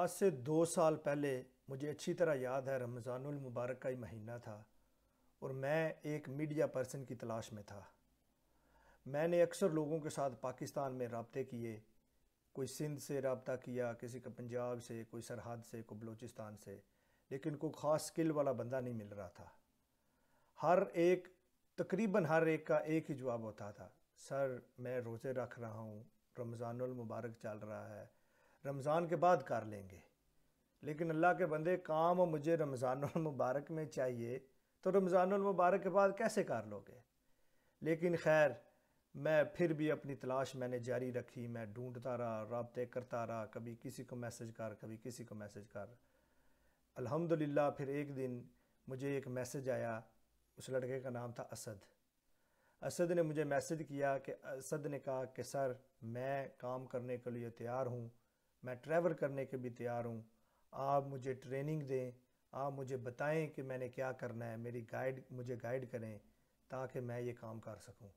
आज से दो साल पहले मुझे अच्छी तरह याद है रमज़ानुल मुबारक का ही महीना था और मैं एक मीडिया पर्सन की तलाश में था मैंने अक्सर लोगों के साथ पाकिस्तान में रबते किए कोई सिंध से रबता किया किसी का पंजाब से कोई सरहद से कोई बलूचिस्तान से लेकिन कोई ख़ास स्किल वाला बंदा नहीं मिल रहा था हर एक तकरीबन हर एक का एक ही जवाब होता था सर मैं रोज़े रख रहा हूँ रमज़ानुल मुबारक चल रहा है रमज़ान के बाद कर लेंगे लेकिन अल्लाह के बंदे काम मुझे रमज़ानमबारक में चाहिए तो रमज़ानमबारक के बाद कैसे कर लोगे लेकिन खैर मैं फिर भी अपनी तलाश मैंने जारी रखी मैं ढूंढता रहा रबते करता रहा कभी किसी को मैसेज कर कभी किसी को मैसेज कर अल्हम्दुलिल्लाह फिर एक दिन मुझे एक मैसेज आया उस लड़के का नाम था असद असद ने मुझे मैसेज किया कि असद ने कहा कि सर मैं काम करने के लिए तैयार हूँ मैं ट्रैवल करने के भी तैयार हूँ आप मुझे ट्रेनिंग दें आप मुझे बताएं कि मैंने क्या करना है मेरी गाइड मुझे गाइड करें ताकि मैं ये काम कर सकूं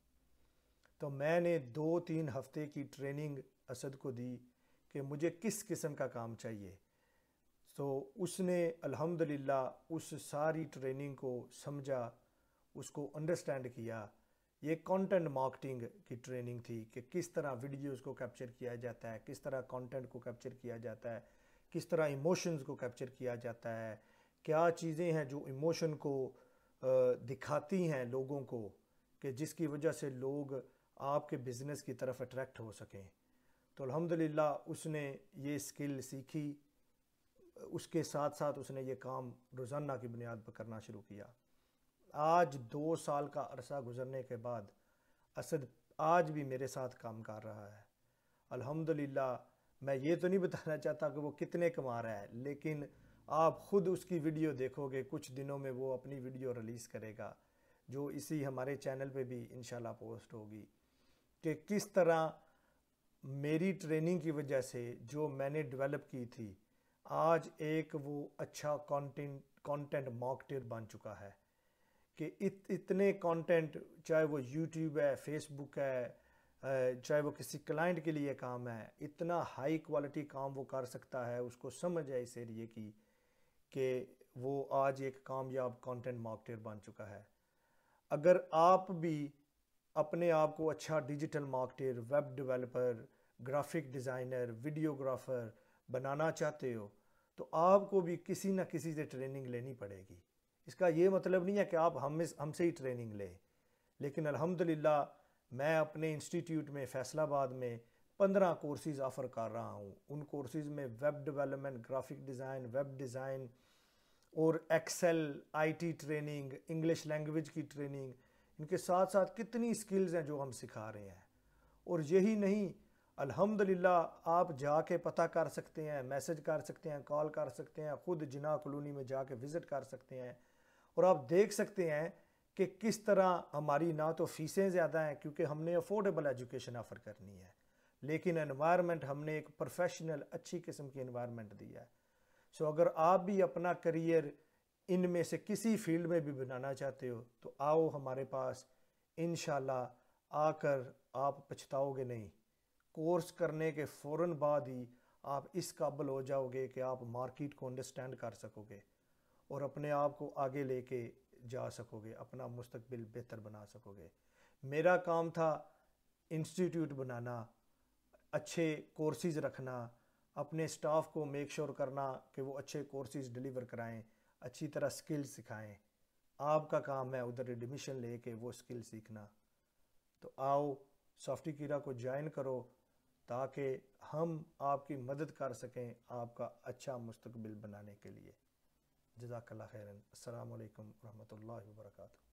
तो मैंने दो तीन हफ्ते की ट्रेनिंग असद को दी कि मुझे किस किस्म का काम चाहिए तो उसने अल्हम्दुलिल्लाह उस सारी ट्रेनिंग को समझा उसको अंडरस्टैंड किया ये कंटेंट मार्केटिंग की ट्रेनिंग थी कि किस तरह वीडियोस को कैप्चर किया जाता है किस तरह कंटेंट को कैप्चर किया जाता है किस तरह इमोशंस को कैप्चर किया जाता है क्या चीज़ें हैं जो इमोशन को दिखाती हैं लोगों को कि जिसकी वजह से लोग आपके बिज़नेस की तरफ अट्रैक्ट हो सकें तो अल्हम्दुलिल्लाह उसने ये स्किल सीखी उसके साथ साथ उसने ये काम रोज़ाना की बुनियाद पर करना शुरू किया आज दो साल का अरसा गुजरने के बाद असद आज भी मेरे साथ काम कर रहा है अल्हम्दुलिल्लाह मैं ये तो नहीं बताना चाहता कि वो कितने कमा रहा है लेकिन आप ख़ुद उसकी वीडियो देखोगे कुछ दिनों में वो अपनी वीडियो रिलीज़ करेगा जो इसी हमारे चैनल पे भी इन पोस्ट होगी कि किस तरह मेरी ट्रेनिंग की वजह से जो मैंने डेवलप की थी आज एक वो अच्छा कंटेंट कंटेंट मॉकटेल बन चुका है कि इत, इतने कंटेंट चाहे वो यूट्यूब है फेसबुक है चाहे वो किसी क्लाइंट के लिए काम है इतना हाई क्वालिटी काम वो कर सकता है उसको समझ है इस एरिए की कि वो आज एक कामयाब कंटेंट मार्केटर बन चुका है अगर आप भी अपने आप को अच्छा digital marketer web developer graphic designer videographer बनाना चाहते हो तो आपको भी किसी ना किसी से ट्रेनिंग लेनी पड़ेगी इसका ये मतलब नहीं है कि आप हम हमसे ही ट्रेनिंग लें लेकिन अल्हम्दुलिल्लाह मैं अपने इंस्टीट्यूट में फैसलाबाद में पंद्रह कोर्सेज़ ऑफ़र कर रहा हूँ उन कोर्सेज़ में web development graphic design web design और Excel IT training English language की ट्रेनिंग इनके साथ साथ कितनी स्किल्स हैं जो हम सिखा रहे हैं और यही नहीं अल्हम्दुलिल्लाह आप जाके पता कर सकते हैं मैसेज कर सकते हैं कॉल कर सकते हैं ख़ुद जिना कॉलोनी में जाके विज़िट कर सकते हैं और आप देख सकते हैं कि किस तरह हमारी ना तो फीसें ज़्यादा हैं क्योंकि हमने अफोर्डेबल एजुकेशन ऑफ़र करनी है लेकिन एनवायरनमेंट हमने एक प्रोफेशनल अच्छी किस्म की एनवायरनमेंट दिया है सो so, अगर आप भी अपना करियर इनमें से किसी फील्ड में भी बनाना चाहते हो तो आओ हमारे पास इन आकर आप पछताओगे नहीं कोर्स करने के फ़ौर बाद ही आप इस काबिल हो जाओगे कि आप मार्केट को अंडरस्टैंड कर सकोगे और अपने आप को आगे लेके जा सकोगे अपना मुस्तबिल बेहतर बना सकोगे मेरा काम था इंस्टीट्यूट बनाना अच्छे कोर्सेज रखना अपने स्टाफ को मेक श्योर sure करना कि वो अच्छे कोर्सेज डिलीवर कराएं अच्छी तरह स्किल सिखाएं आपका काम है उधर एडमिशन लेके वो स्किल सीखना तो आओ सॉफ्टी कीरा को ज्वाइन करो ताकि हम आपकी मदद कर सकें आपका अच्छा मुस्तकबिल बनाने के लिए جزاك الله خيرا السلام عليكم ورحمة الله وبركاته